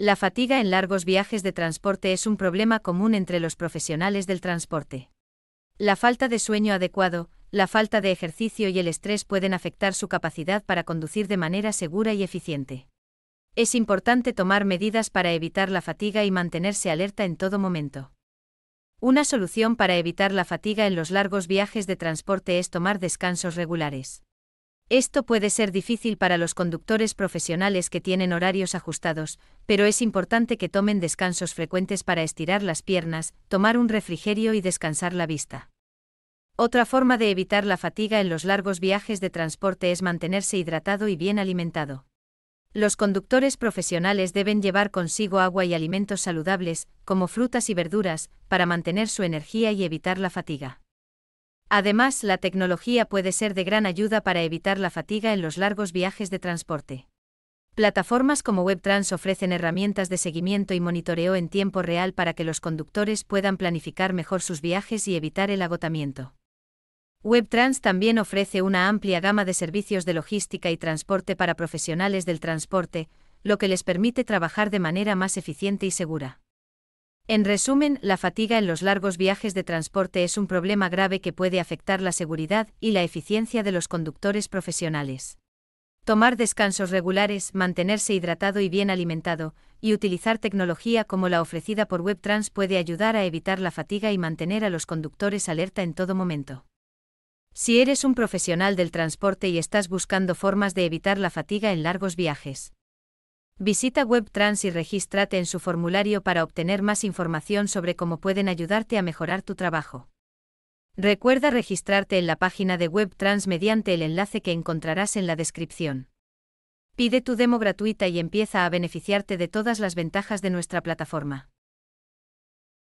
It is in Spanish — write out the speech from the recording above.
La fatiga en largos viajes de transporte es un problema común entre los profesionales del transporte. La falta de sueño adecuado, la falta de ejercicio y el estrés pueden afectar su capacidad para conducir de manera segura y eficiente. Es importante tomar medidas para evitar la fatiga y mantenerse alerta en todo momento. Una solución para evitar la fatiga en los largos viajes de transporte es tomar descansos regulares. Esto puede ser difícil para los conductores profesionales que tienen horarios ajustados, pero es importante que tomen descansos frecuentes para estirar las piernas, tomar un refrigerio y descansar la vista. Otra forma de evitar la fatiga en los largos viajes de transporte es mantenerse hidratado y bien alimentado. Los conductores profesionales deben llevar consigo agua y alimentos saludables, como frutas y verduras, para mantener su energía y evitar la fatiga. Además, la tecnología puede ser de gran ayuda para evitar la fatiga en los largos viajes de transporte. Plataformas como WebTrans ofrecen herramientas de seguimiento y monitoreo en tiempo real para que los conductores puedan planificar mejor sus viajes y evitar el agotamiento. WebTrans también ofrece una amplia gama de servicios de logística y transporte para profesionales del transporte, lo que les permite trabajar de manera más eficiente y segura. En resumen, la fatiga en los largos viajes de transporte es un problema grave que puede afectar la seguridad y la eficiencia de los conductores profesionales. Tomar descansos regulares, mantenerse hidratado y bien alimentado, y utilizar tecnología como la ofrecida por WebTrans puede ayudar a evitar la fatiga y mantener a los conductores alerta en todo momento. Si eres un profesional del transporte y estás buscando formas de evitar la fatiga en largos viajes, Visita WebTrans y regístrate en su formulario para obtener más información sobre cómo pueden ayudarte a mejorar tu trabajo. Recuerda registrarte en la página de WebTrans mediante el enlace que encontrarás en la descripción. Pide tu demo gratuita y empieza a beneficiarte de todas las ventajas de nuestra plataforma.